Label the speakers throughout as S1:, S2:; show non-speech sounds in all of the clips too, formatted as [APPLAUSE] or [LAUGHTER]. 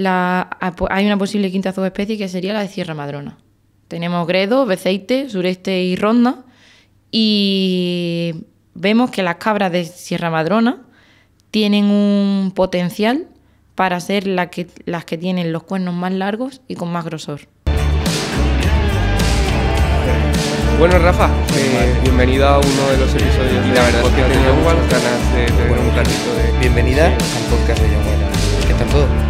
S1: La, ah, hay una posible quinta subespecie que sería la de Sierra Madrona. Tenemos Gredo, Beceite, Sureste y Ronda. Y vemos que las cabras de Sierra Madrona tienen un potencial para ser las que tienen los cuernos más largos y con más grosor.
S2: Bueno, Rafa, eh, bienvenido a uno de los episodios y la verdad es de de... Bienvenida al podcast de Yomuela. ¿Qué tal todo?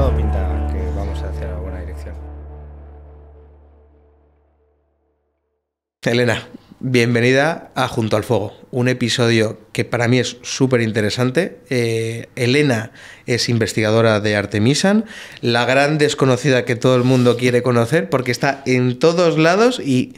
S2: todo pinta que vamos a hacer alguna buena dirección. Elena, bienvenida a Junto al Fuego, un episodio que para mí es súper interesante. Eh, Elena es investigadora de Artemisan, la gran desconocida que todo el mundo quiere conocer porque está en todos lados y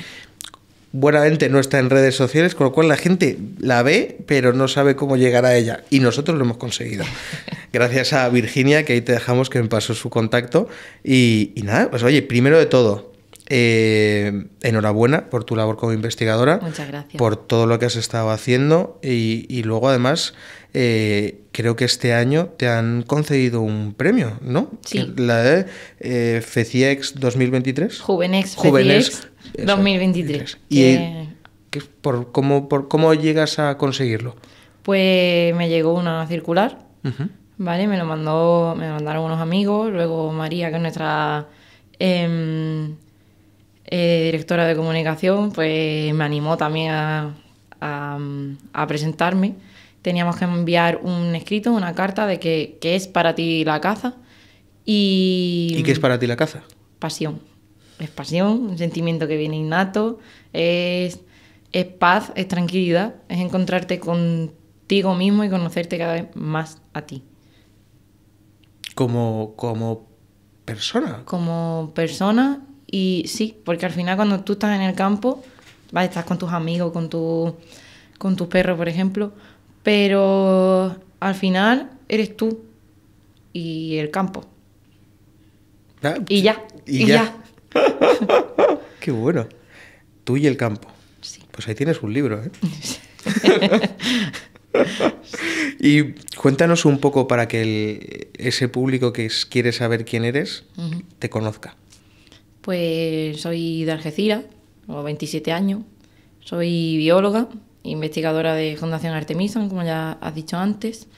S2: buenamente no está en redes sociales, con lo cual la gente la ve, pero no sabe cómo llegar a ella. Y nosotros lo hemos conseguido. [LAUGHS] Gracias a Virginia, que ahí te dejamos que me pasó su contacto. Y, y nada, pues oye, primero de todo, eh, enhorabuena por tu labor como investigadora. Muchas gracias. Por todo lo que has estado haciendo. Y, luego, además, eh, creo que este año te han concedido un premio, ¿no? Sí. La de eh, FECIEX 2023. Juvenex,
S1: 2023. ¿Y eh,
S2: por, cómo, llegas a conseguirlo?
S1: Pues me llegó una circular, ¿vale? Me lo mandó, me lo mandaron unos amigos, luego María, que es nuestra em, eh, directora de comunicación, pues me animó también a, presentarme. Teníamos que enviar un escrito, una carta de que, es para ti la caza. Y, ¿Y qué es
S2: para ti la caza?
S1: Pasión. Es pasión, un sentimiento que viene innato, es, es paz, es tranquilidad, es encontrarte contigo mismo y conocerte cada vez más a ti.
S2: Como, como persona.
S1: Como persona y sí, porque al final cuando tú estás en el campo, a estás con tus amigos, con, tu, con tus perros, por ejemplo, pero al final eres tú y el campo. Ah, y ya. Y, ya. [LAUGHS]
S2: Qué bueno. Tú y el campo. Pues ahí tienes un libro, ¿eh? [LAUGHS] [LAUGHS] y cuéntanos un poco para que el, ese público que quiere saber quién eres te conozca.
S1: Pues soy de Algeciras, tengo 27 años, soy bióloga, investigadora de Fundación Artemisan, como ya has dicho antes,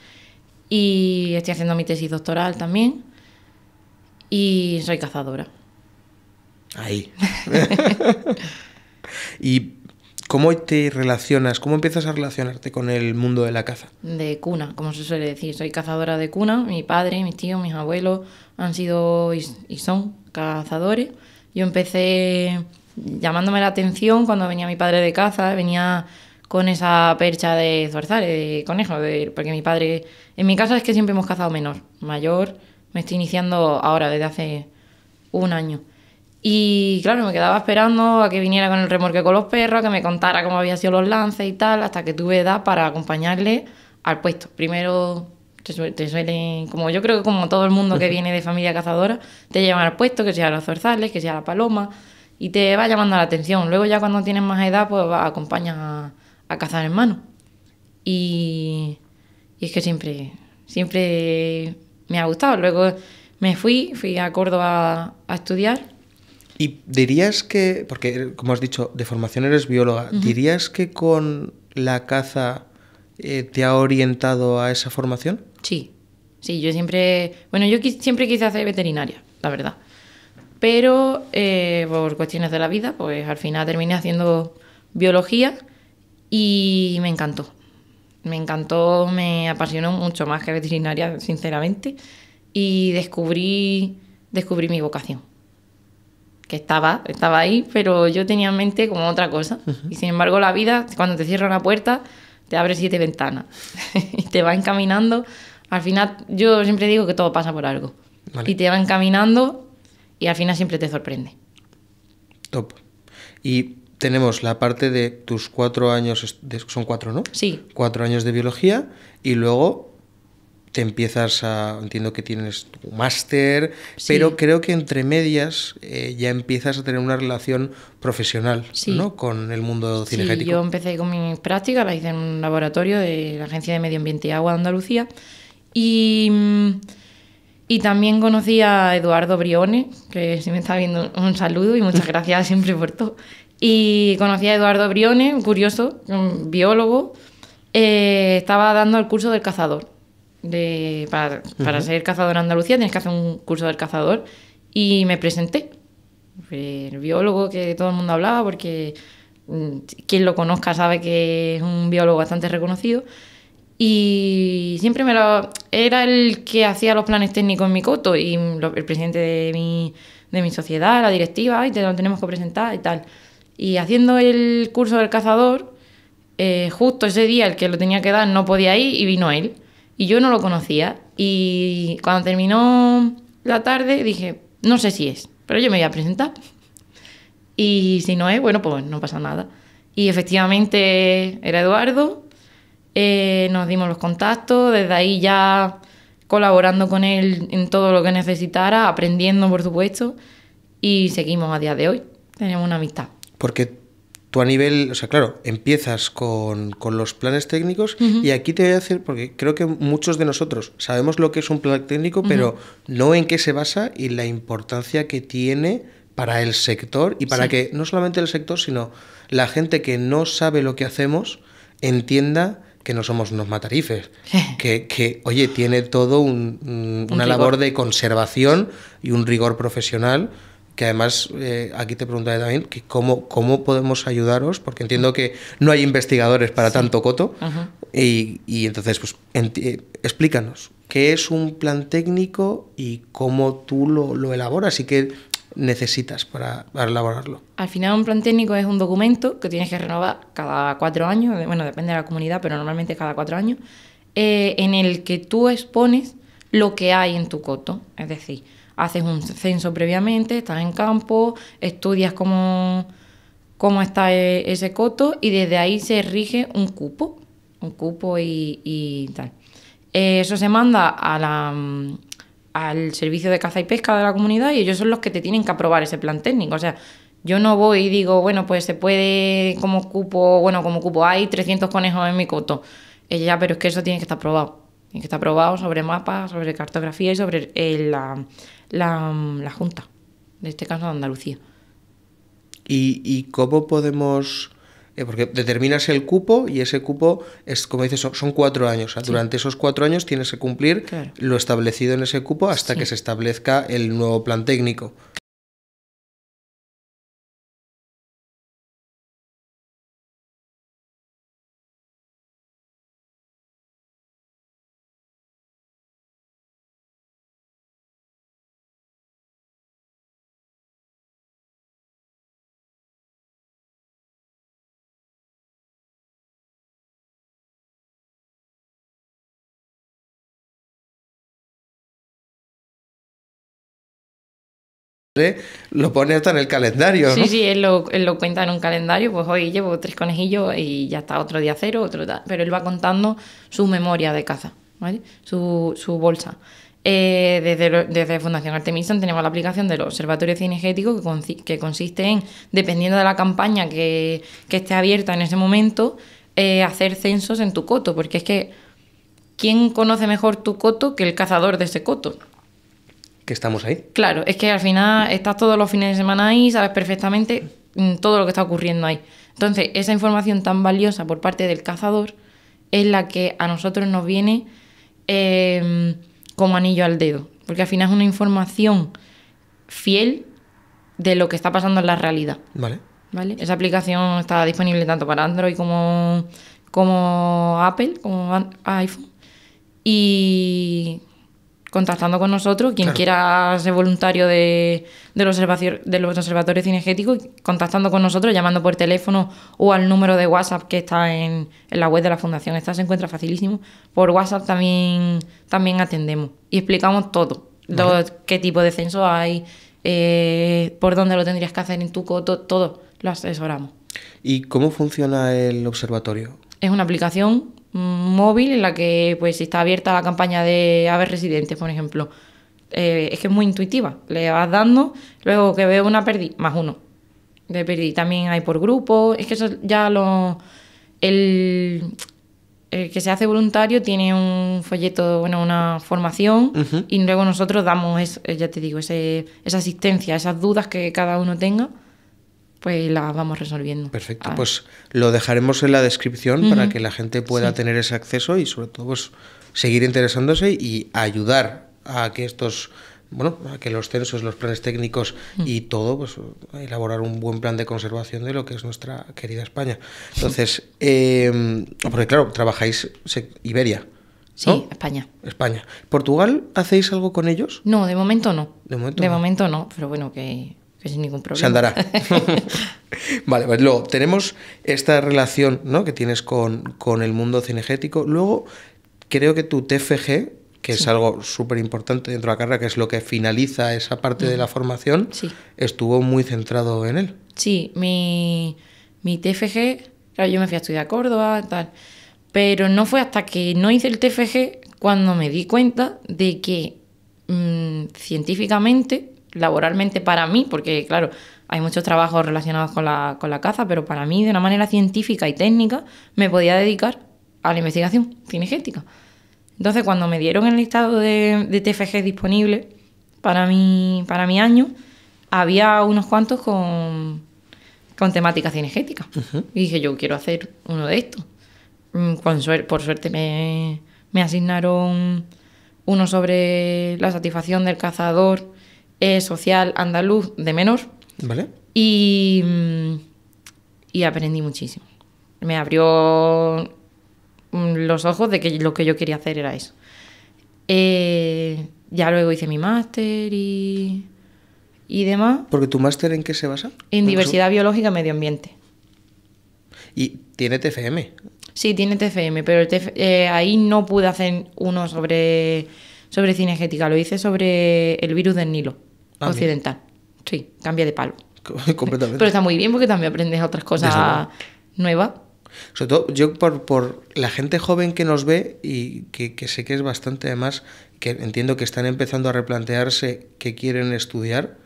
S1: y estoy haciendo mi tesis doctoral también, y soy cazadora. Ahí. [LAUGHS]
S2: ¿Y cómo te relacionas, cómo empiezas a relacionarte con el mundo de la caza?
S1: De cuna, como se suele decir. Soy cazadora de cuna. Mi padre, mis tíos, mis abuelos han sido y son cazadores. Yo empecé llamándome la atención cuando venía mi padre de caza, venía con esa percha de zorzales, eh, de conejo, porque mi padre, en mi casa es que siempre hemos cazado menor, mayor, me estoy iniciando ahora, desde hace un año. Y claro, me quedaba esperando a que viniera con el remorque con los perros, a que me contara cómo había sido los lances y tal, hasta que tuve edad para acompañarle al puesto. Primero te, suelen, como yo creo que como todo el mundo que [LAUGHS] viene de familia cazadora, te llevan al puesto, que sea los zorzales, que sea la paloma, y te va llamando la atención. Luego ya cuando tienes más edad, pues acompañas a, cazar en mano. Y, es que siempre, siempre me ha gustado. Luego me fui, fui a Córdoba a, estudiar.
S2: Y dirías que, porque como has dicho, de formación eres bióloga, dirías que con la caza eh, te ha orientado a esa formación?
S1: Sí, sí, yo siempre, bueno, yo siempre quise hacer veterinaria, la verdad. Pero eh, por cuestiones de la vida, pues al final terminé haciendo biología y me encantó. Me encantó, me apasionó mucho más que veterinaria, sinceramente, y descubrí, descubrí mi vocación que estaba, estaba ahí, pero yo tenía en mente como otra cosa. Y sin embargo la vida, cuando te cierra una puerta, te abre siete ventanas [LAUGHS] y te va encaminando. Al final, yo siempre digo que todo pasa por algo. Y te va encaminando y al final siempre te sorprende.
S2: Top. Y tenemos la parte de tus cuatro años, son cuatro, ¿no? Sí. Cuatro años de biología y luego te empiezas a, entiendo que tienes tu máster, pero creo que entre medias eh, ya empiezas a tener una relación profesional ¿no? con el mundo cinegético. Sí, yo
S1: empecé con mi práctica la hice en un laboratorio de la Agencia de Medio Ambiente y Agua de Andalucía y... Mm, y también conocí a Eduardo Brione, que si me está viendo un saludo y muchas [LAUGHS] gracias siempre por todo. Y conocí a Eduardo Brione, curioso, un biólogo, eh, estaba dando el curso del cazador para, ser cazador en Andalucía tienes que hacer un curso del cazador y me presenté. El biólogo que todo el mundo hablaba porque mm, quien lo conozca sabe que es un biólogo bastante reconocido. Y siempre me Era el que hacía los planes técnicos en mi coto y el presidente de mi, sociedad, la directiva, y te lo tenemos que presentar y tal. Y haciendo el curso del cazador, eh, justo ese día el que lo tenía que dar no podía ir y vino él. Y yo no lo conocía. Y cuando terminó la tarde dije, no sé si es, pero yo me voy a presentar. Y si no es, bueno, pues no pasa nada. Y efectivamente era Eduardo, eh, nos dimos los contactos, desde ahí ya colaborando con él en todo lo que necesitara, aprendiendo por supuesto, y seguimos a día de hoy. Tenemos una amistad.
S2: Porque tú a nivel, o sea, claro, empiezas con, los planes técnicos y aquí te voy a decir, porque creo que muchos de nosotros sabemos lo que es un plan técnico, pero no en qué se basa y la importancia que tiene para el sector y para que no solamente el sector, sino la gente que no sabe lo que hacemos entienda que no somos unos matarifes, [LAUGHS] que, oye, tiene todo una labor de conservación y un rigor profesional que además eh, aquí te preguntaré también que cómo, podemos ayudaros, porque entiendo que no hay investigadores para tanto coto, y, y, entonces, pues eh, explícanos, ¿qué es un plan técnico y cómo tú lo, elaboras y qué necesitas para, elaborarlo?
S1: Al final un plan técnico es un documento que tienes que renovar cada cuatro años, bueno, depende de la comunidad, pero normalmente cada cuatro años, eh, en el que tú expones lo que hay en tu coto, es decir, haces un censo previamente, estás en campo, estudias cómo, cómo está e, ese coto y desde ahí se rige un cupo, un cupo y, tal. Eh, eso se manda a la, al servicio de caza y pesca de la comunidad y ellos son los que te tienen que aprobar ese plan técnico. O sea, yo no voy y digo, bueno, pues se puede como cupo, bueno, como cupo hay 300 conejos en mi coto. Ella, pero es que eso tiene que estar aprobado que está aprobado sobre mapas, sobre cartografía y sobre eh, la, Junta, en este caso de Andalucía.
S2: ¿Y, y cómo podemos...? Eh, porque determinas el cupo y ese cupo, es como dices, son, cuatro años. Durante esos cuatro años tienes que cumplir lo establecido en ese cupo hasta que se establezca el nuevo plan técnico. ¿eh? lo pone hasta en el calendario. Sí, sí,
S1: él lo, cuenta en un calendario, pues hoy llevo tres conejillos y ya está, otro día cero, otro Pero él va contando su memoria de caza, Su, bolsa. Eh, desde, Fundación Artemisa tenemos la aplicación del Observatorio Cinegético que, que consiste en, dependiendo de la campaña que, esté abierta en ese momento, eh, hacer censos en tu coto, porque es que ¿quién conoce mejor tu coto que el cazador de ese coto?
S2: que estamos ahí.
S1: Claro, es que al final estás todos los fines de semana ahí, sabes perfectamente mm, todo lo que está ocurriendo ahí. Entonces, esa información tan valiosa por parte del cazador es la que a nosotros nos viene em, como anillo al dedo, porque al final es una información fiel de lo que está pasando en la realidad. Vale. ¿Vale? Esa aplicación está disponible tanto para Android como, como Apple, como iPhone. Y contactando con nosotros, quien quiera ser voluntario de, los observatorios los contactando con nosotros, llamando por teléfono o al número de WhatsApp que está en, la web de la Fundación. Esta se encuentra facilísimo. Por WhatsApp también, también atendemos y explicamos todo, qué tipo de censo hay, eh, por dónde lo tendrías que hacer en tu coto, todo lo asesoramos.
S2: ¿Y cómo funciona el observatorio?
S1: Es una aplicación móvil en la que pues está abierta la campaña de haber residentes, por ejemplo. Eh, es que es muy intuitiva. Le vas dando, luego que veo una perdí, más uno. De perdí también hay por grupo. Es que eso ya lo. El, que se hace voluntario tiene un folleto, bueno, una formación y luego nosotros damos, ya te digo, ese, esa asistencia, esas dudas que cada uno tenga pues la vamos resolviendo.
S2: Perfecto, ah. pues lo dejaremos en la descripción para que la gente pueda tener ese acceso y sobre todo pues, seguir interesándose y ayudar a que estos bueno, a que los censos, los planes técnicos mm. y todo, pues elaborar un buen plan de conservación de lo que es nuestra querida España. Entonces, em, porque claro, trabajáis Iberia. Sí, España. España. ¿Portugal hacéis algo
S1: con ellos? No, de momento no. De momento, de momento no, pero bueno, que sin ningún problema. Se andará. [LAUGHS]
S2: vale, pues luego tenemos esta relación ¿no? que tienes con, el mundo cinegético. Luego, creo que tu TFG, que es algo súper importante dentro de la carrera, que es lo que finaliza esa parte de la formación, estuvo muy centrado en él.
S1: Sí, mi, TFG, yo me fui a estudiar a Córdoba, tal, pero no fue hasta que no hice el TFG cuando me di cuenta de que mm, científicamente laboralmente para mí, porque claro, hay muchos trabajos relacionados con la, caza, pero para mí, de una manera científica y técnica, me podía dedicar a la investigación cinegética. Entonces, cuando me dieron el listado de, TFG disponible para mi, para mi año, había unos cuantos con, con temática cinegética. Y dije, yo quiero hacer uno de estos. Mm, por suerte me, me asignaron uno sobre la satisfacción del cazador eh, social andaluz de menor. Vale. Mm, y, aprendí muchísimo. Me abrió mm, los ojos de que lo que yo quería hacer era eso. Eh, ya luego hice mi máster y, demás.
S2: ¿Porque tu máster en qué se basa?
S1: En diversidad biológica y medio ambiente.
S2: ¿Y tiene TFM?
S1: Sí, tiene TFM, pero eh, ahí no pude hacer uno sobre, sobre cinegética, lo hice sobre el virus del Nilo. Ah, occidental. Sí, cambia de palo.
S2: [LAUGHS] Completamente. Pero está
S1: muy bien porque también aprendes otras cosas nuevas.
S2: Sobre todo, yo por, por, la gente joven que nos ve y que, que, sé que es bastante, además, que entiendo que están empezando a replantearse qué quieren estudiar,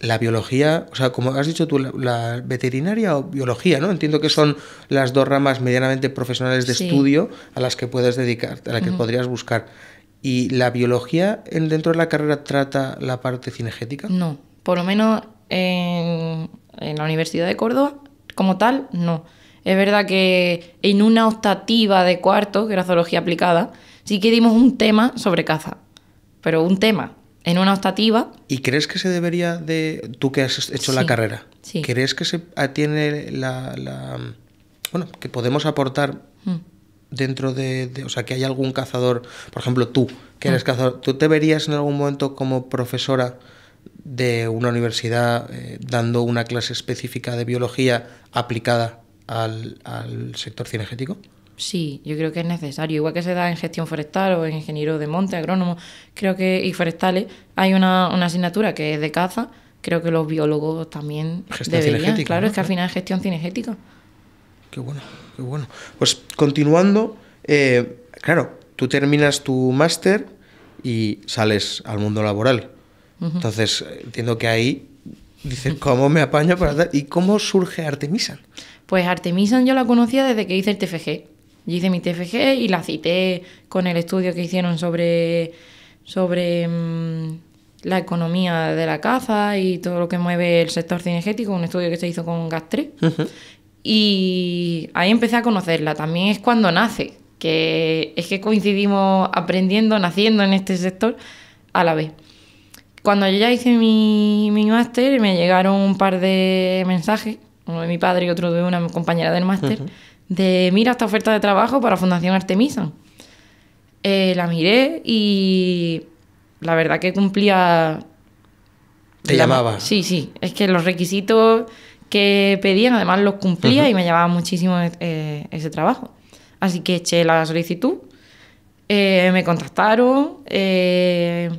S2: la biología, o sea, como has dicho tú, la, veterinaria o biología, ¿no? Entiendo que son las dos ramas medianamente profesionales de estudio a las que puedes dedicar, a las que podrías buscar ¿Y la biología dentro de la carrera trata la parte cinegética?
S1: No, por lo menos en, la Universidad de Córdoba, como tal, no. Es verdad que en una optativa de cuarto, que era zoología aplicada, sí que dimos un tema sobre caza, pero un tema, en una optativa.
S2: ¿Y crees que se debería de, tú que has hecho la carrera, sí. crees que se tiene la, bueno, que podemos aportar mm dentro de, o sea, que hay algún cazador, por ejemplo, tú, que eres mm. cazador, ¿tú te verías en algún momento como profesora de una universidad eh, dando una clase específica de biología aplicada al, al sector cinegético?
S1: Sí, yo creo que es necesario. Igual que se da en gestión forestal o en ingeniero de monte, agrónomo, creo que y forestales, hay una, asignatura que es de caza. Creo que los biólogos también
S2: deberían. Claro, es que al
S1: final es gestión cinegética.
S2: Qué bueno, qué bueno. Pues continuando, eh, claro, tú terminas tu máster y sales al mundo laboral. Entonces, eh, entiendo que ahí dicen ¿cómo me apaño para dar? ¿Y cómo surge Artemisan?
S1: Pues Artemisan yo la conocía desde que hice el TFG. Yo hice mi TFG y la cité con el estudio que hicieron sobre, sobre mm, la economía de la caza y todo lo que mueve el sector cinegético, un estudio que se hizo con Gastré. Y ahí empecé a conocerla. También es cuando nace, que es que coincidimos aprendiendo, naciendo en este sector a la vez. Cuando yo ya hice mi, mi máster, me llegaron un par de mensajes, uno de mi padre y otro de una compañera del máster, de mira esta oferta de trabajo para Fundación Artemisa. Eh, la miré y la verdad que cumplía... Te llamaba. Sí, sí, es que los requisitos que pedían, además los cumplía y me llevaba muchísimo eh, ese trabajo. Así que eché la solicitud, eh, me contactaron, eh,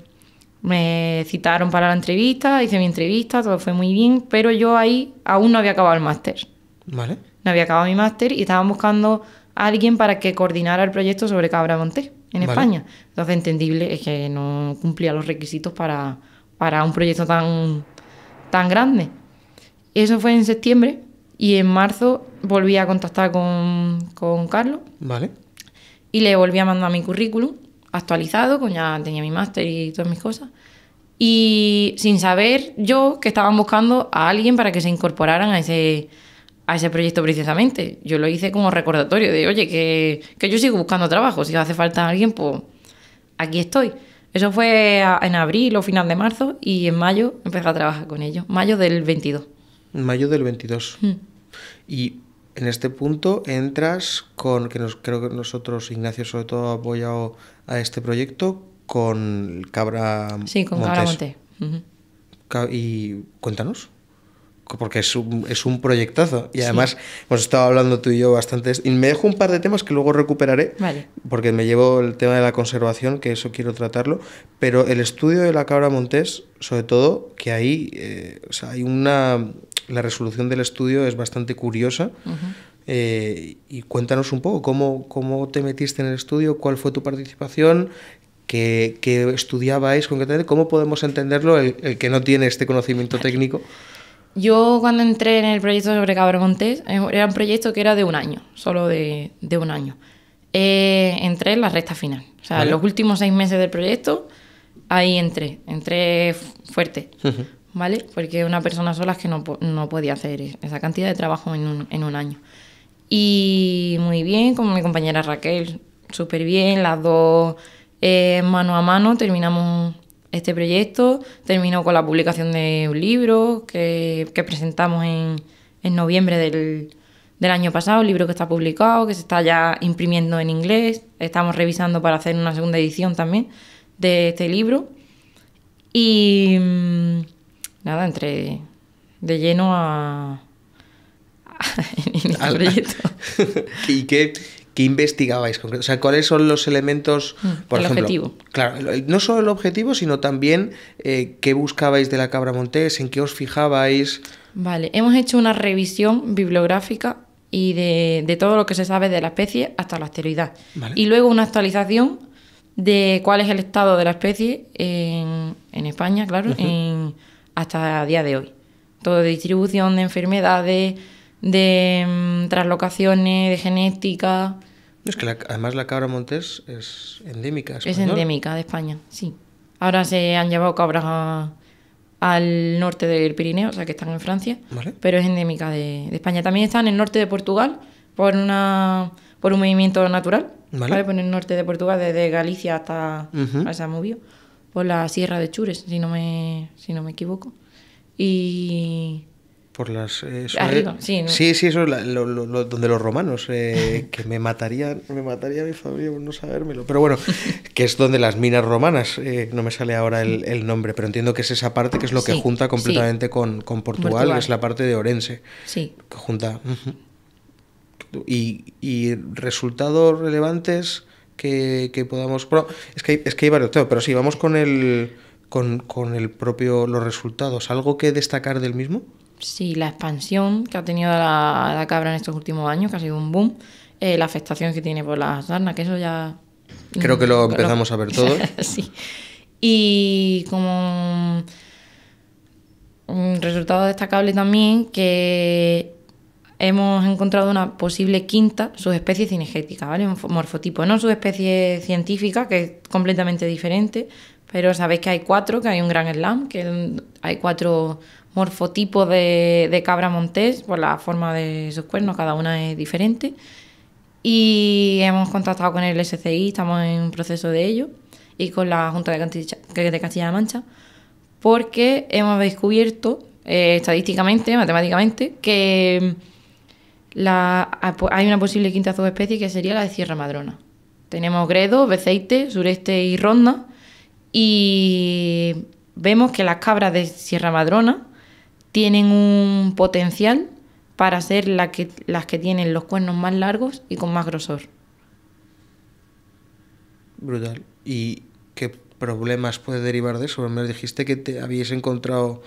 S1: me citaron para la entrevista, hice mi entrevista, todo fue muy bien, pero yo ahí aún no había acabado el máster. Vale. No había acabado mi máster y estaban buscando a alguien para que coordinara el proyecto sobre Cabra Monté en España. Entonces, entendible es que no cumplía los requisitos para, un proyecto tan, tan grande. Eso fue en septiembre y en marzo volví a contactar con, Carlos. Vale. Y le volví a mandar mi currículum actualizado, con ya tenía mi máster y todas mis cosas. Y sin saber yo que estaban buscando a alguien para que se incorporaran a ese, a ese proyecto precisamente. Yo lo hice como recordatorio de, oye, que, que yo sigo buscando trabajo. Si hace falta alguien, pues aquí estoy. Eso fue en abril o final de marzo y en mayo empecé a trabajar con ellos. Mayo del 22.
S2: Mayo del 22. Mm. Y en este punto entras con, que nos, creo que nosotros, Ignacio, sobre todo, ha apoyado a este proyecto con Cabra Sí, con Cabra Montés. Y cuéntanos, porque es un, es un proyectazo. Y además hemos estado hablando tú y yo bastante. Y me dejo un par de temas que luego recuperaré, porque me llevo el tema de la conservación, que eso quiero tratarlo. Pero el estudio de la cabra montés, sobre todo, que ahí eh, o sea, hay una la resolución del estudio es bastante curiosa. Eh, y cuéntanos un poco cómo, te metiste en el estudio, cuál fue tu participación, qué estudiabais concretamente? ¿Cómo podemos entenderlo el, que no tiene este conocimiento técnico?
S1: Yo cuando entré en el proyecto sobre Cabremontes, eh, era un proyecto que era de un año, solo de, un año. Eh, entré en la recta final, o sea, los últimos seis meses del proyecto, ahí entré, entré fuerte. Porque una persona sola es que no, no podía hacer esa cantidad de trabajo en un, año. Y muy bien, con mi compañera Raquel, súper bien, las dos eh, mano a mano terminamos este proyecto, terminó con la publicación de un libro que, presentamos en, noviembre del, del año pasado, un libro que está publicado, que se está ya imprimiendo en inglés. Estamos revisando para hacer una segunda edición también de este libro. Y, mm, nada, entre... de lleno a, [LAUGHS] proyecto.
S2: [LAUGHS] ¿Y qué, qué investigabais? O sea, ¿cuáles son los elementos, mm,
S1: por el objetivo.
S2: Claro, no solo el objetivo, sino también eh, qué buscabais de la cabra montés, en qué os fijabais.
S1: Vale, hemos hecho una revisión bibliográfica y de, todo lo que se sabe de la especie hasta la actualidad. Y luego una actualización de cuál es el estado de la especie en, en España, claro, en hasta el día de hoy. Todo de distribución de enfermedades, de mm, traslocaciones, de genética. Es
S2: que además la cabra montés es endémica. Es, endémica
S1: de España, sí. Ahora se han llevado cabras al norte del Pirineo, o sea que están en Francia, pero es endémica de, España. También están en el norte de Portugal por una por un movimiento natural, ¿vale? Por el norte de Portugal, desde Galicia hasta, uh por la Sierra de Chures, si no me, si no me equivoco. Y
S2: por las eh, sí, sí eso es donde los romanos eh, [LAUGHS] que me matarían me mataría mi familia por no sabérmelo pero bueno que es donde las minas romanas eh, no me sale ahora el, nombre pero entiendo que es esa parte que es lo que junta completamente con, Portugal, es la parte de Orense sí que junta y, y resultados relevantes que, podamos... es, que hay, varios temas, pero sí, vamos con el, con, el propio, los resultados. ¿Algo que destacar del mismo?
S1: Sí, la expansión que ha tenido la, cabra en estos últimos años, que ha sido un boom. Eh, la afectación que tiene por las sarna que eso ya... Creo que lo mm, empezamos a ver todos. [LAUGHS] sí. Y como un resultado destacable también que hemos encontrado una posible quinta subespecie cinegética, ¿vale? Un morfotipo, no subespecie científica, que es completamente diferente, pero sabéis que hay cuatro, que hay un gran slam, que hay cuatro morfotipos de, cabra montés por la forma de sus cuernos, cada una es diferente. Y hemos contactado con el SCI, estamos en un proceso de ello, y con la Junta de Castilla-La Mancha, porque hemos descubierto eh, estadísticamente, matemáticamente, que hay una posible quinta subespecie que sería la de Sierra Madrona. Tenemos Gredo, Beceite, Sureste y Ronda. Y vemos que las cabras de Sierra Madrona tienen un potencial para ser las que tienen los cuernos más largos y con más grosor.
S2: Brutal. ¿Y qué problemas puede derivar de eso? Me dijiste que te habíais encontrado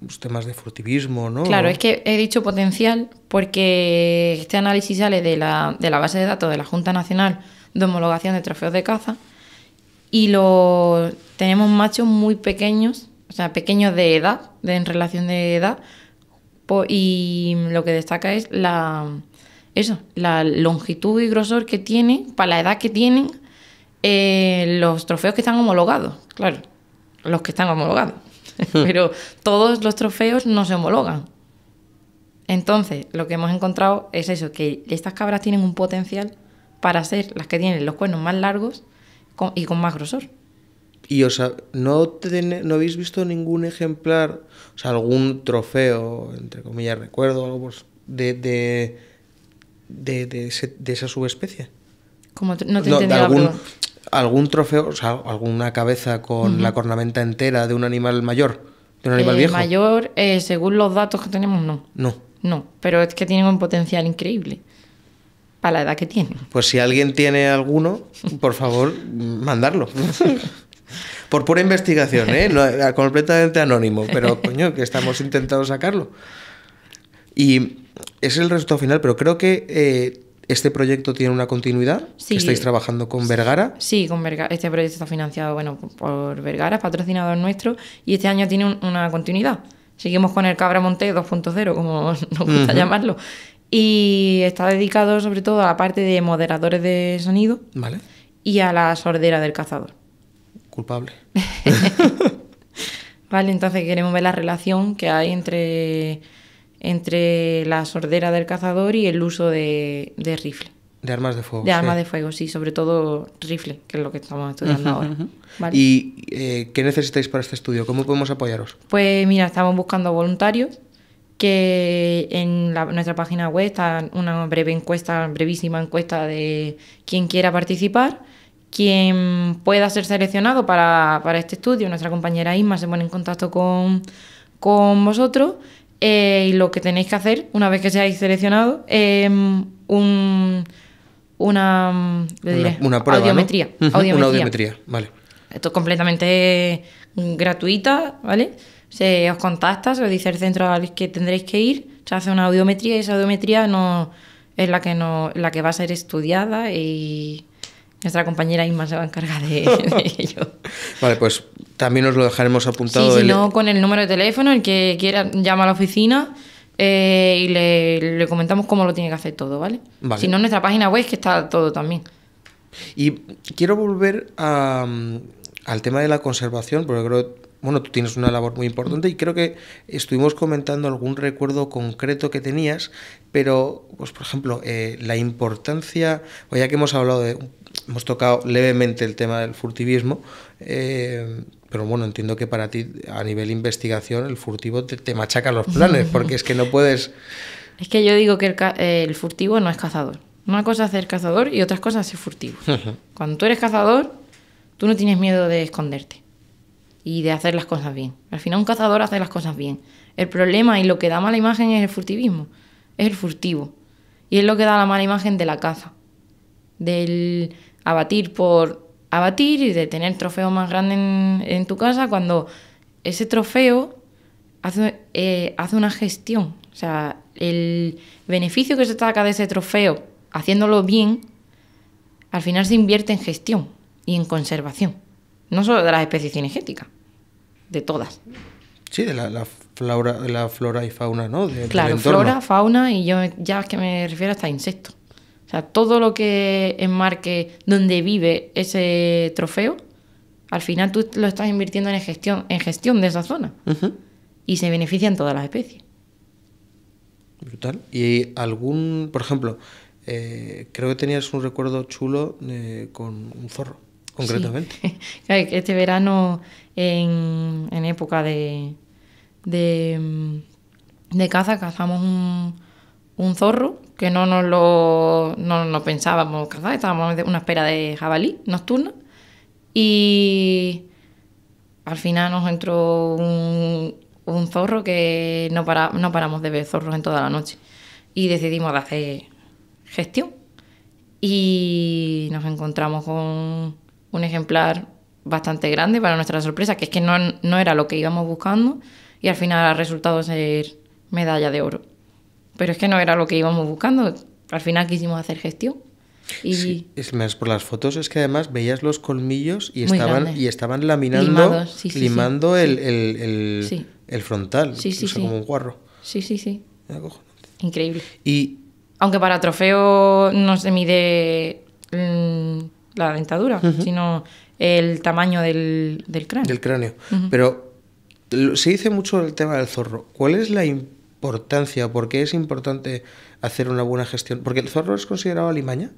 S2: pues, temas de furtivismo, ¿no? Claro, es
S1: que he dicho potencial porque este análisis sale de la, base de datos de la Junta Nacional de Homologación de Trofeos de Caza y lo, tenemos machos muy pequeños, o sea, pequeños de edad, en relación de edad, y lo que destaca es la, eso, la longitud y grosor que tiene, para la edad que tienen, eh, los trofeos que están homologados, claro, los que están homologados. Hmm. pero todos los trofeos no se homologan. Entonces, lo que hemos encontrado es eso, que estas cabras tienen un potencial para ser las que tienen los cuernos más largos y con más grosor.
S2: Y, o sea, ¿no, ¿no habéis visto ningún ejemplar, o sea, algún trofeo, entre comillas, recuerdo, algo de, de, de, esa subespecie?
S1: Como no te he entendido
S2: algún trofeo, o sea, alguna cabeza con la cornamenta entera de un animal mayor, de un animal eh, viejo.
S1: Mayor, eh, según los datos que tenemos, no. No. No, pero es que tienen un potencial increíble para la edad que tiene.
S2: Pues si alguien tiene alguno, por favor, mandarlo. [LAUGHS] por pura investigación, ¿eh? eh completamente anónimo, pero [LAUGHS] coño, que estamos intentando sacarlo. Y es el resultado final, pero creo que ¿Este proyecto tiene una continuidad?
S1: Sí. ¿Estáis trabajando con Vergara? Sí, con Vergara. Este proyecto está financiado bueno, por Vergara, patrocinador nuestro, y este año tiene una continuidad. Seguimos con el Cabra Monte 2.0, como nos gusta llamarlo. Y está dedicado sobre todo a la parte de moderadores de sonido vale. y a la sordera del cazador.
S2: Culpable. [LAUGHS]
S1: vale, entonces queremos ver la relación que hay entre entre la sordera del cazador y el uso de, rifle. De armas de fuego. De armas de fuego, sí, sobre todo rifle, que es lo que estamos estudiando ahora.
S2: ¿Y eh, qué necesitáis para este estudio? ¿Cómo podemos apoyaros?
S1: Pues mira, estamos buscando voluntarios, que en nuestra página web está una breve encuesta, brevísima encuesta de quien quiera participar. Quien pueda ser seleccionado para, este estudio, nuestra compañera Isma se pone en contacto con vosotros eh, y lo que tenéis que hacer, una vez que seáis seleccionados, es em, un, mm, una, diré? una, audiometría, vale. Esto es completamente gratuita, ¿vale? Se os contacta, se os dice el centro al que tendréis que ir, se hace una audiometría y esa audiometría no es la que no, la que va a ser estudiada y nuestra compañera Inma se va a encargar de, [LAUGHS] ello.
S2: Vale, pues también nos lo dejaremos apuntado. Sí, si no,
S1: con el número de teléfono, el que quiera llama a la oficina eh, y le, comentamos cómo lo tiene que hacer todo, ¿vale? vale. Si no, nuestra página web que está todo también.
S2: Y quiero volver mm, al tema de la conservación, porque creo bueno, tú tienes una labor muy importante y creo que estuvimos comentando algún recuerdo concreto que tenías, pero, pues, por ejemplo, eh, la importancia, ya que hemos hablado de, hemos tocado levemente el tema del furtivismo, eh, pero bueno, entiendo que para ti, a nivel investigación, el furtivo te, machaca los planes, [LAUGHS] porque es que no puedes...
S1: Es que yo digo que el, eh, el furtivo no es cazador. Una cosa es ser cazador y otra cosa es ser furtivo. Cuando tú eres cazador, tú no tienes miedo de esconderte y de hacer las cosas bien. Al final un cazador hace las cosas bien. El problema y lo que da mala imagen es el furtivismo, es el furtivo. Y es lo que da la mala imagen de la caza, del abatir por abatir y de tener trofeos más grandes en, tu casa cuando ese trofeo hace, eh, hace una gestión. O sea, el beneficio que se saca de ese trofeo haciéndolo bien, al final se invierte en gestión y en conservación, no solo de las especies energéticas de todas.
S2: Sí, de la, flora, la flora y fauna, ¿no? claro, flora,
S1: fauna y yo ya es que me refiero hasta a insectos. O sea, todo lo que enmarque donde vive ese trofeo, al final tú lo estás invirtiendo en gestión, en gestión de esa zona. Y se benefician todas las especies.
S2: Brutal. ¿Y algún, por ejemplo, eh, creo que tenías un recuerdo chulo eh, con un zorro? concretamente. [LAUGHS]
S1: Este verano, en, época de, de, caza, cazamos un, zorro que no nos lo pensábamos cazar, estábamos en una espera de jabalí nocturna y al final nos entró un, zorro que no, no paramos de ver zorros en toda la noche y decidimos de hacer gestión y nos encontramos con un ejemplar bastante grande para nuestra sorpresa, que es que no, no era lo que íbamos buscando y al final ha resultado ser medalla de oro. Pero es que no era lo que íbamos buscando, al final quisimos hacer gestión. Y... Sí,
S2: es más, por las fotos es que además veías los colmillos y, estaban, y estaban laminando, limando el, frontal, sí, sí, como un guarro.
S1: Sí, sí, sí. Increíble. Y... Aunque para trofeo no se mide... Mm, la dentadura, sino el tamaño del, cráneo.
S2: Del cráneo. Pero se dice mucho el tema del zorro. ¿Cuál es la importancia? ¿Por qué es importante hacer una buena gestión? Porque el zorro es considerado alimaña.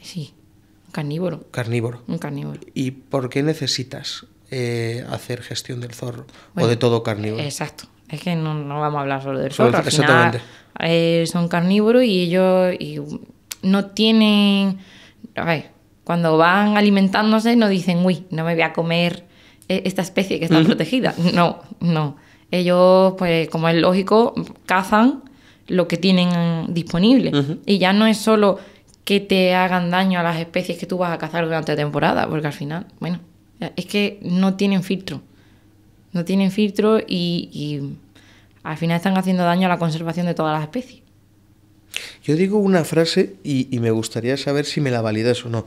S1: Sí, carnívoro.
S2: Carnívoro. Un carnívoro. ¿Y por qué necesitas eh, hacer gestión del zorro o de todo carnívoro?
S1: Exacto. Es que no, vamos a hablar solo del zorro. exactamente. Eh, son carnívoros y ellos no tienen. A ver cuando van alimentándose no dicen, uy, no me voy a comer eh, esta especie que está protegida. No, no. Ellos, pues como es lógico, cazan lo que tienen disponible. Y ya no es solo que te hagan daño a las especies que tú vas a cazar durante la temporada, porque al final, bueno, es que no tienen filtro. No tienen filtro y al final están haciendo daño a la conservación de todas las especies.
S2: Yo digo una frase y, me gustaría saber si me la validas o no.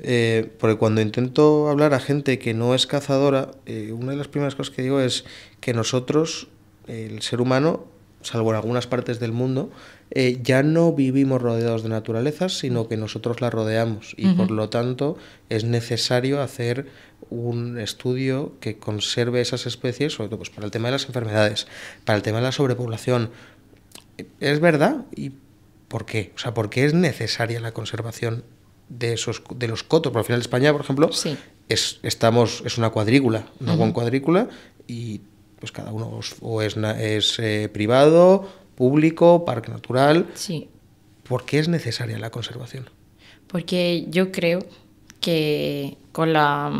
S2: Eh, porque cuando intento hablar a gente que no es cazadora, eh, una de las primeras cosas que digo es que nosotros, el ser humano, salvo en algunas partes del mundo, eh, ya no vivimos rodeados de naturaleza, sino que nosotros la rodeamos. Y por lo tanto es necesario hacer un estudio que conserve esas especies, sobre todo pues, para el tema de las enfermedades, para el tema de la sobrepoblación. Es verdad, y ¿Por qué? O sea, ¿por qué es necesaria la conservación de, esos, de los cotos? Porque al final España, por ejemplo, es, estamos, es una cuadrícula, una uh cuadrícula, y pues cada uno o es, eh, privado, público, parque natural. Sí. ¿Por qué es necesaria la conservación?
S1: Porque yo creo que con la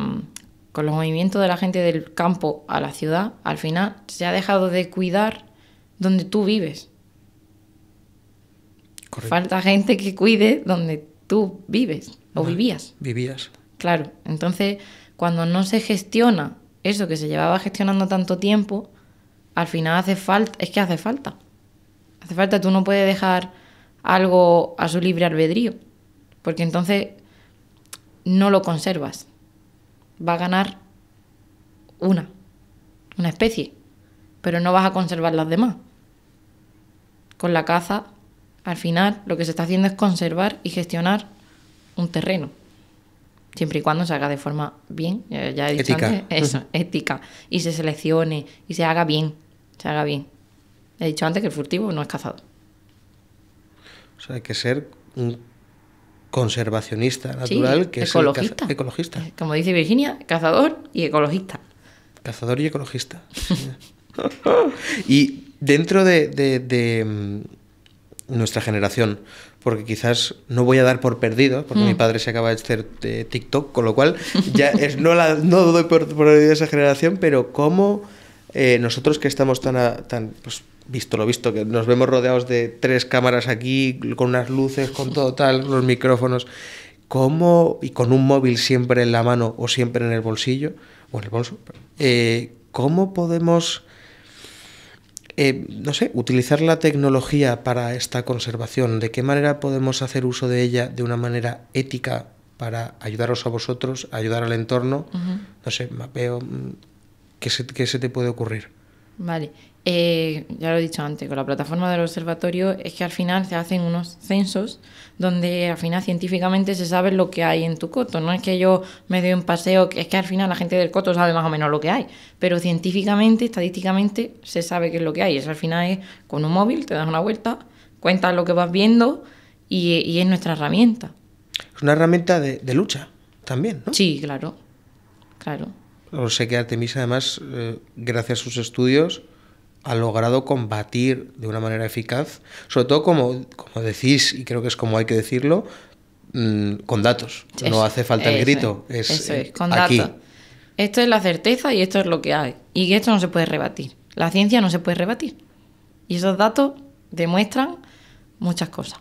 S1: con los movimientos de la gente del campo a la ciudad, al final se ha dejado de cuidar donde tú vives. Falta gente que cuide donde tú vives o vivías. Vivías. Claro, entonces cuando no se gestiona eso que se llevaba gestionando tanto tiempo, al final hace falta, es que hace falta. Hace falta, tú no puedes dejar algo a su libre albedrío, porque entonces no lo conservas. Va a ganar una, una especie, pero no vas a conservar las demás. Con la caza al final, lo que se está haciendo es conservar y gestionar un terreno, siempre y cuando se haga de forma bien, ya he dicho ética. antes, [LAUGHS] ética, y se seleccione y se haga bien, se haga bien. He dicho antes que el furtivo no es cazador.
S2: O sea, hay que ser un conservacionista natural que ecologista. es ecologista.
S1: Como dice Virginia, cazador y ecologista. Cazador y ecologista.
S2: [LAUGHS] [LAUGHS] y dentro de mm, nuestra generación, porque quizás no voy a dar por perdido, porque mi mm. padre se acaba de hacer eh, TikTok, con lo cual [LAUGHS] ya es, no, la, no doy por, esa generación, pero cómo eh, nosotros que estamos tan, tan pues, visto lo visto, que nos vemos rodeados de tres cámaras aquí, con unas luces, con todo tal, los micrófonos, cómo, y con un móvil siempre en la mano o siempre en el bolsillo, o en el bolso, eh, ¿cómo podemos eh, no sé, utilizar la tecnología para esta conservación, ¿de qué manera podemos hacer uso de ella de una manera ética para ayudaros a vosotros, ayudar al entorno? No sé, mapeo, mm, ¿qué se, ¿qué se te puede ocurrir?
S1: Vale, eh, ya lo he dicho antes, con la plataforma del observatorio, es que al final se hacen unos censos donde al final científicamente se sabe lo que hay en tu coto. No es que yo me dé un paseo, es que al final la gente del coto sabe más o menos lo que hay, pero científicamente, estadísticamente, se sabe qué es lo que hay. Eso al final es con un móvil, te das una vuelta, cuentas lo que vas viendo y, es nuestra herramienta.
S2: Es una herramienta de, lucha también,
S1: ¿no? Sí, claro, claro.
S2: sé que Artemisa, además, eh, gracias a sus estudios, ha logrado combatir de una manera eficaz, sobre todo como, como decís, y creo que es como hay que decirlo, mm, con datos.
S1: no hace falta el grito, eh, Esto es la certeza y esto es lo que hay. Y esto no se puede rebatir. La ciencia no se puede rebatir. Y esos datos demuestran muchas cosas.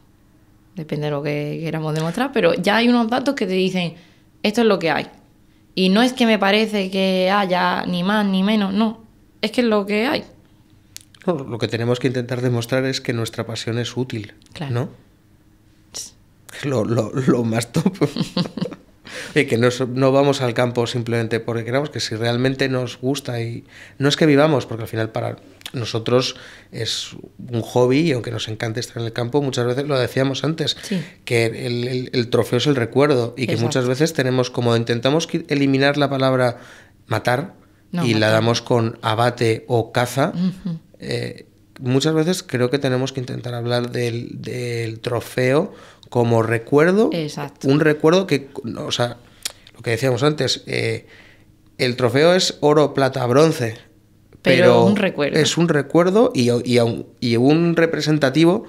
S1: Depende de lo que queramos demostrar, pero ya hay unos datos que te dicen, esto es lo que hay. Y no es que me parece que haya ni más ni menos, no. Es que es lo que hay
S2: lo que tenemos que intentar demostrar es que nuestra pasión es útil, claro. ¿no? Lo, lo, lo más top. [LAUGHS] y que no vamos al campo simplemente porque queramos, que si realmente nos gusta y no es que vivamos, porque al final para nosotros es un hobby y aunque nos encante estar en el campo, muchas veces lo decíamos antes, que el, trofeo es el recuerdo y que muchas veces tenemos como intentamos eliminar la palabra matar y la damos con abate o caza. Eh, muchas veces creo que tenemos que intentar hablar del, trofeo como recuerdo. Un recuerdo que, o sea, lo que decíamos antes, eh, el trofeo es oro, plata, bronce. Pero, un recuerdo. es un recuerdo y, y, un representativo.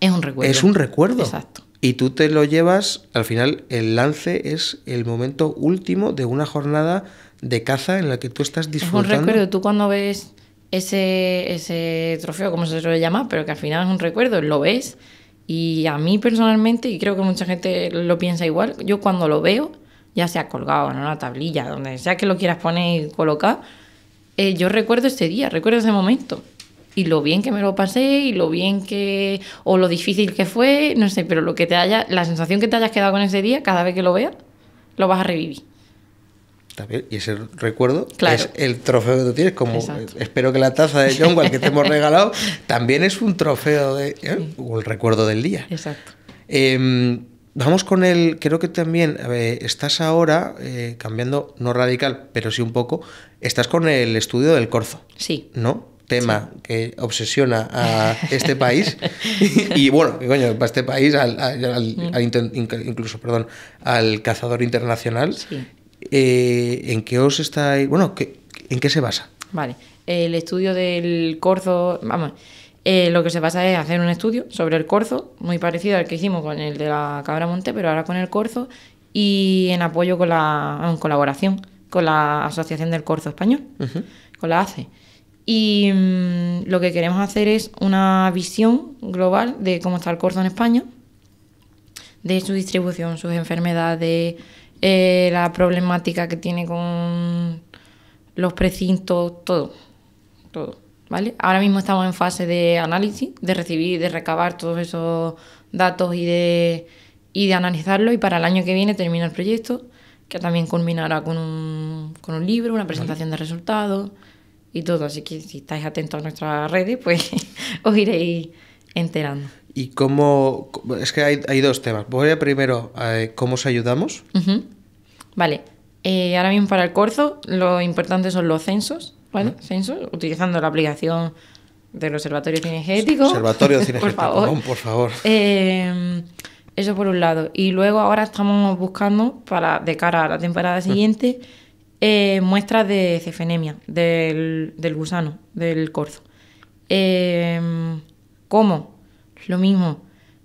S1: Es un recuerdo. Es un recuerdo.
S2: Exacto. Y tú te lo llevas, al final el lance es el momento último de una jornada de caza en la que tú estás disfrutando. Es un recuerdo,
S1: tú cuando ves ese, trofeo, como se suele llamar, pero que al final es un recuerdo, lo ves. Y a mí personalmente, y creo que mucha gente lo piensa igual, yo cuando lo veo, ya sea colgado en una tablilla, donde sea que lo quieras poner y colocar, eh, yo recuerdo ese día, recuerdo ese momento. Y lo bien que me lo pasé, y lo bien que. o lo difícil que fue, no sé, pero lo que te haya. la sensación que te hayas quedado con ese día, cada vez que lo veas, lo vas a revivir.
S2: Y ese recuerdo es el trofeo que tú tienes. Como espero que la taza de John que te hemos regalado [LAUGHS] también es un trofeo de, ¿eh? o el recuerdo del día. Exacto. Em, vamos con el. Creo que también estás ahora eh, cambiando, no radical, pero sí un poco. Estás con el estudio del corzo. Sí. ¿No? tema que obsesiona a [LAUGHS] este país y bueno, coño, para este país, mm. incluso, perdón, al cazador internacional sí. Eh, en qué os estáis, bueno, en qué se basa.
S1: Vale, el estudio del corzo, vamos, eh, lo que se basa es hacer un estudio sobre el corzo, muy parecido al que hicimos con el de la cabra monte, pero ahora con el corzo y en apoyo con la, en colaboración con la Asociación del Corzo Español, con la ACE. Y mm, lo que queremos hacer es una visión global de cómo está el corzo en España, de su distribución, sus enfermedades, eh, la problemática que tiene con los precintos, todo, todo, ¿vale? Ahora mismo estamos en fase de análisis, de recibir, de recabar todos esos datos y de, y de analizarlo y para el año que viene termina el proyecto, que también culminará con un, con un libro, una presentación de resultados y todo. Así que si estáis atentos a nuestras redes, pues [LAUGHS] os iréis enterando
S2: y cómo... Es que hay, dos temas. Voy a primero a eh, cómo os ayudamos.
S1: Vale. Eh, ahora mismo para el corzo lo importante son los censos, ¿vale? Censos, utilizando la aplicación del Observatorio Cinegético. Observatorio [LAUGHS] Cinegético, por favor. Em, eso por un lado. Y luego ahora estamos buscando, para de cara a la temporada siguiente, eh, muestras de cefenemia, del, del gusano, del corzo. Em, ¿Cómo? lo mismo.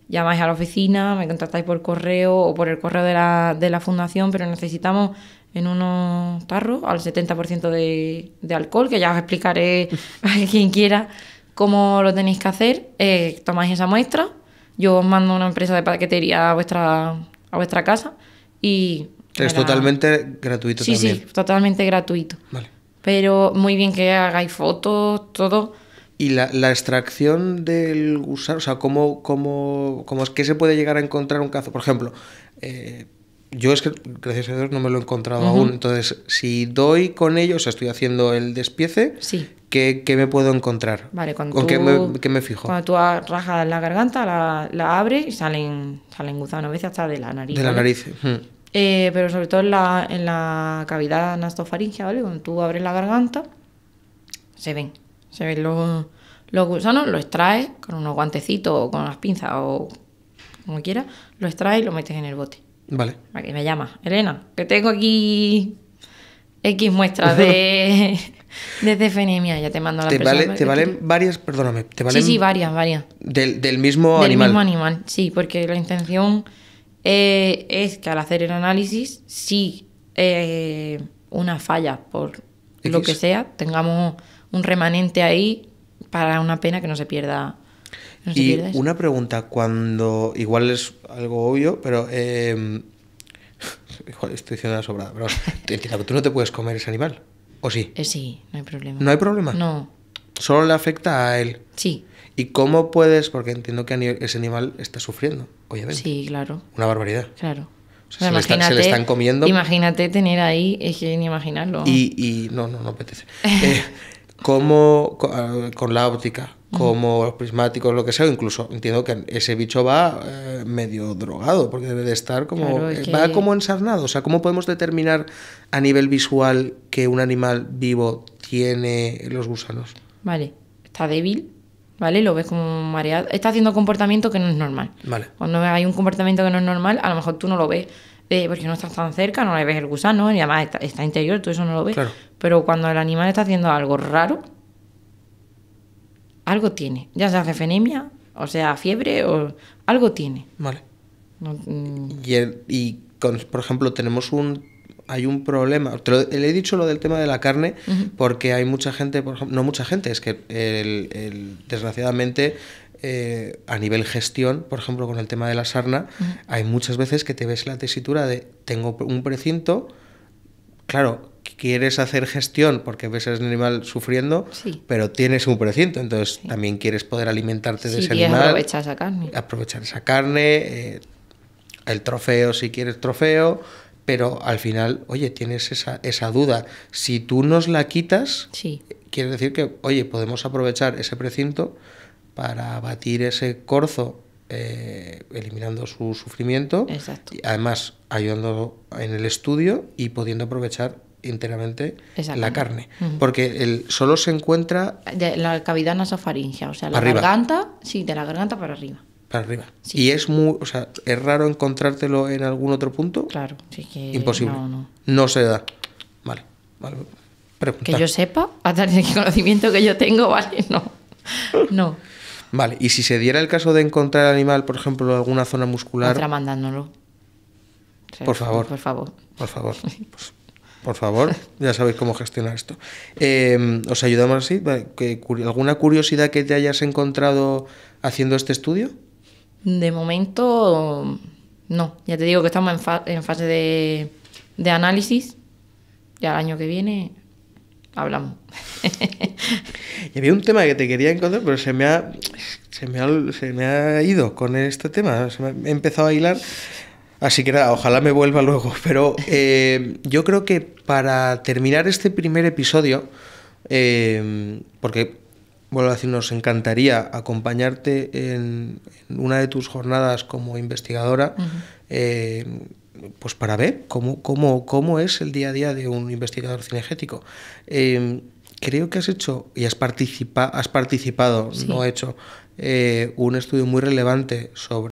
S1: Llamáis a la oficina, me contactáis por correo o por el correo de la, de la fundación, pero necesitamos en unos tarros al 70% de, de alcohol, que ya os explicaré [LAUGHS] a quien quiera cómo lo tenéis que hacer. Eh, tomáis esa muestra, yo os mando una empresa de paquetería a vuestra, a vuestra casa y... Es totalmente
S2: gratuito. también. sí,
S1: totalmente gratuito. Vale. Pero muy bien que hagáis fotos, todo
S2: y la, la, extracción del gusano, o sea, ¿cómo, cómo, cómo es que se puede llegar a encontrar un cazo? Por ejemplo, eh, yo es que, gracias a Dios, no me lo he encontrado aún. Entonces, si doy con ellos, o sea, estoy haciendo el despiece, ¿qué, me puedo encontrar? Vale, ¿Con qué, me, me, fijo? Cuando
S1: tú rajas la garganta, la, la abres y salen, salen gusanos, a veces hasta de la nariz. De la nariz. Eh, pero sobre todo en la, en la cavidad nasofaríngea, ¿vale? Cuando tú abres la garganta, se ven. Se ven los, gusanos, los extraes con unos guantecitos o con las pinzas o como quieras, lo extraes y lo metes en el bote. Vale. Aquí me llama, Elena, que tengo aquí X muestras de, [LAUGHS] de cefenemia, ya te mando la te vale, Te valen
S2: varias, perdóname, te valen... Sí, sí, varias, varias. Del, del mismo animal. Del mismo
S1: animal, sí, porque la intención eh, es que al hacer el análisis, si eh, una falla por lo que sea, tengamos un remanente ahí para una pena que no se pierda. y
S2: una pregunta, cuando igual es algo obvio, pero eh, [LAUGHS] estoy diciendo la sobrada, pero [LAUGHS] tú no te puedes comer ese animal, ¿o sí? Eh, sí,
S1: no hay problema. ¿No hay problema? No.
S2: Solo le afecta a él. Sí. ¿Y cómo puedes? Porque entiendo que ese animal está sufriendo, obviamente. Sí, claro. Una barbaridad. Claro. se, le están comiendo.
S1: Imagínate tener ahí, es que ni imaginarlo.
S2: Y, y no, no, no apetece. [LAUGHS] Eh, como eh, con la óptica, como los prismáticos, lo que sea, incluso entiendo que ese bicho va eh, medio drogado, porque debe de estar como... Eh, va como ensarnado, o sea, ¿cómo podemos determinar a nivel visual que un animal vivo tiene los gusanos?
S1: Vale, está débil, ¿vale? Lo ves como mareado, está haciendo comportamiento que no es normal. Vale. Cuando hay un comportamiento que no es normal, a lo mejor tú no lo ves, porque no estás tan cerca, no le ves el gusano, y además está, interior, tú eso no lo ves. Pero cuando el animal está haciendo algo raro, algo tiene. Ya sea cefenemia, o sea, fiebre, o algo tiene. Vale. Mm.
S2: Y, y por ejemplo, tenemos un hay un problema. Te lo, he dicho lo del tema de la carne porque hay mucha gente, por no mucha gente, es que el, desgraciadamente eh, a nivel gestión, por ejemplo, con el tema de la sarna, hay muchas veces que te ves la tesitura de tengo un precinto, claro, quieres hacer gestión porque ves al animal sufriendo, pero tienes un precinto, entonces también quieres poder alimentarte de ese animal. aprovechar esa carne. Eh, el trofeo si quieres trofeo, pero al final, oye, tienes esa, esa duda. Si tú nos la quitas, quiere decir que, oye, podemos aprovechar ese precinto para abatir ese corzo, eh, eliminando su sufrimiento, Y además ayudando en el estudio y pudiendo aprovechar enteramente la carne. Porque el, solo se encuentra...
S1: De la cavidad nasofaringea, o sea, la garganta, sí, de la garganta para arriba.
S2: Para arriba. Y es muy, o sea, es raro encontrártelo en algún otro punto. Claro,
S1: sí que imposible.
S2: No, se da. Vale, vale.
S1: Que yo sepa, hasta el [LAUGHS] conocimiento que yo tengo, vale, no. No.
S2: Vale, y si se diera el caso de encontrar animal, por ejemplo, alguna zona muscular. Otra
S1: mandándolo. por favor. Por favor.
S2: Por favor. [LAUGHS] Pues, por favor, ya sabéis cómo gestionar esto. Em, ¿Os ayudamos así? ¿Alguna curiosidad que te hayas encontrado haciendo este estudio?
S1: De momento, no. Ya te digo que estamos en, fase de, de análisis. Ya el año que viene hablamos. [LAUGHS]
S2: [LAUGHS] Y había un tema que te quería encontrar, pero se me ha, se me ha, ido con este tema. Se me ha, empezado a hilar. Así que nada, ojalá me vuelva luego. Pero eh, yo creo que para terminar este primer episodio, eh, porque, vuelvo a decir, nos encantaría acompañarte en, una de tus jornadas como investigadora. Eh, pues para ver cómo, cómo, cómo, es el día a día de un investigador cinegético creo que has hecho y has, participado, no he hecho, eh, un estudio muy relevante sobre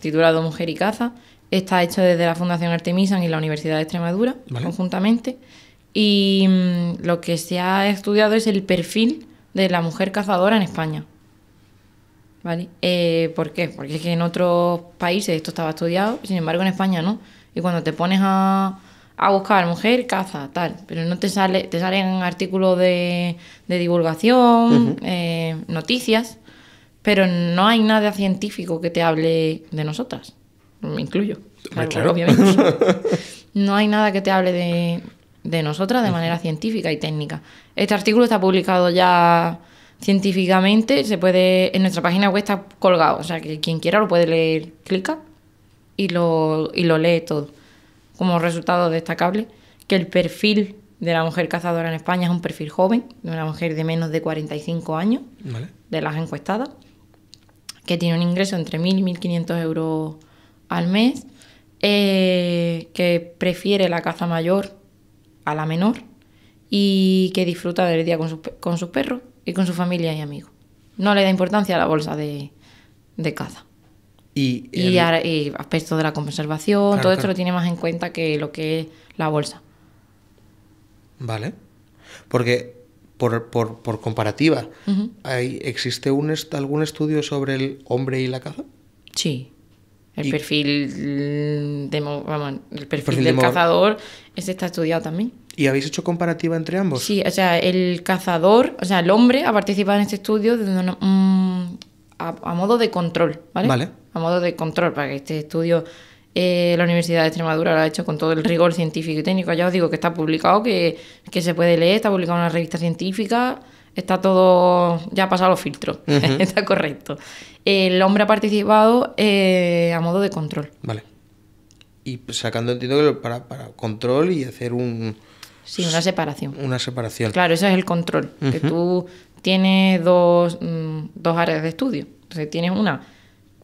S1: titulado Mujer y Caza. Está hecho desde la Fundación Artemisan y la Universidad de Extremadura, conjuntamente. Y mm, lo que se ha estudiado es el perfil de la mujer cazadora en España. ¿vale? Eh, ¿Por qué? Porque es que en otros países esto estaba estudiado, sin embargo en España no. Y cuando te pones a, a buscar mujer, caza, tal, pero no te sale, te salen artículos de, de divulgación, eh, noticias, pero no hay nada científico que te hable de nosotras, me incluyo, [LAUGHS] no hay nada que te hable de, nosotras de manera científica y técnica. Este artículo está publicado ya científicamente, se puede en nuestra página web está colgado, o sea, que quien quiera lo puede leer, clica y lo, y lo lee todo. Como resultado destacable, que el perfil de la mujer cazadora en España es un perfil joven, de una mujer de menos de 45 años, de las encuestadas, que tiene un ingreso entre 1.000 y 1.500 euros al mes, eh, que prefiere la caza mayor a la menor y que disfruta del día con su con sus perros, y con su familia y amigos. No le da importancia a la bolsa de, de caza. Y, aspectos de la conservación, todo esto lo tiene más en cuenta que lo que es la bolsa. Vale.
S2: Porque por, comparativa, ¿existe un algún estudio sobre el hombre y la caza? Sí. El perfil
S1: el perfil, del de cazador ese está estudiado también.
S2: ¿Y habéis hecho comparativa entre ambos? Sí,
S1: o sea, el cazador, o sea, el hombre ha participado en este estudio mm, a, modo de control, ¿vale? Vale. A modo de control, para que este estudio eh, la Universidad de Extremadura lo ha hecho con todo el rigor científico y técnico. Ya os digo que está publicado, que, que se puede leer, está publicado en una revista científica, está todo, ya ha pasado los filtros, [LAUGHS] está correcto. El hombre ha participado eh, a modo de control.
S2: Vale. Y sacando, entiendo que para control y hacer un
S1: Sí, una separación.
S2: Una separación.
S1: Claro, eso es el control. Que tú tienes mm, dos, áreas de estudio. Entonces tienes una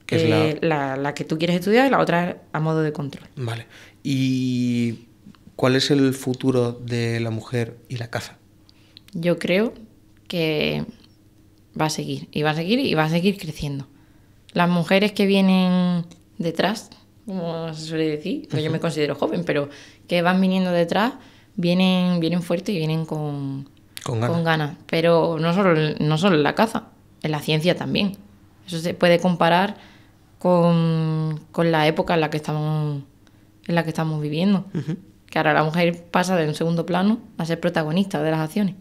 S1: que eh, la... que tú quieres estudiar y la otra a modo de control.
S2: Vale. ¿Y cuál es el futuro de la mujer y la caza?
S1: Yo creo que va a seguir, y va a seguir, y va a seguir creciendo. Las mujeres que vienen detrás, como se suele decir, pues yo me considero joven, pero que van viniendo detrás vienen, vienen fuertes y vienen con,
S2: ganas.
S1: Pero no solo, no solo en la caza, en la ciencia también. Eso se puede comparar con, la época en la que estamos, en la que estamos viviendo. Que ahora la mujer pasa de un segundo plano a ser protagonista de las acciones,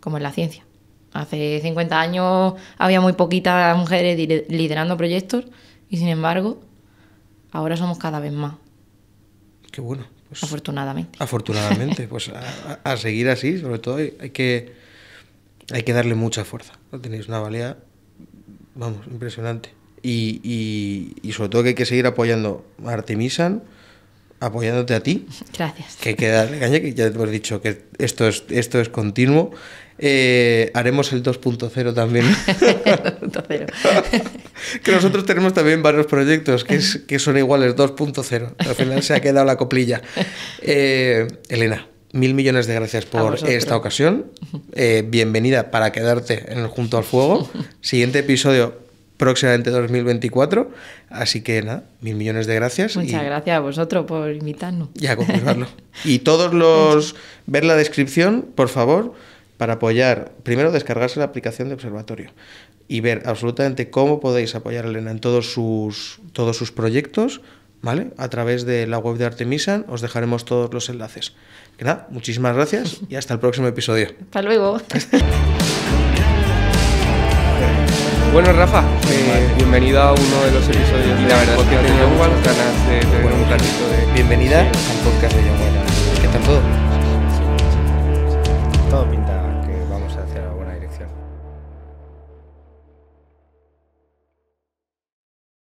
S1: como en la ciencia. Hace 50 años había muy poquitas mujeres liderando proyectos y sin embargo ahora somos cada vez más. Qué bueno. Pues afortunadamente. Afortunadamente,
S2: pues a, seguir así, sobre todo hay que, hay que darle mucha fuerza. Tenéis una valía, vamos, impresionante. Y, y, y sobre todo que hay que seguir apoyando a Artemisan apoyándote a ti. Gracias. Que queda, que caña, que ya hemos dicho que esto es, esto es continuo. Eh, haremos el 2.0 también. 2.0. [LAUGHS] que nosotros tenemos también varios proyectos que, son iguales, 2.0. Al final se ha quedado la coplilla. Eh, Elena, mil millones de gracias por esta ocasión. Eh, bienvenida para quedarte en el Junto al Fuego. Siguiente [LAUGHS] episodio próximamente 2024. Así que nada, mil millones de gracias. Muchas
S1: gracias a vosotros por invitarnos. Y a confirmarlo.
S2: [LAUGHS] y todos los. ver la descripción, por favor, para apoyar. Primero, descargarse la aplicación de observatorio y ver absolutamente cómo podéis apoyar a Elena en todos sus, todos sus proyectos. ¿Vale? A través de la web de Artemisan os dejaremos todos los enlaces. Que nada, muchísimas gracias y hasta el próximo episodio.
S1: Hasta luego. [LAUGHS]
S2: Bueno, Rafa, eh, bienvenida a uno de los episodios. de la verdad es ganas de tener un ratito de. Bienvenida al podcast de Yomuela. ¿Qué tal todo? Todo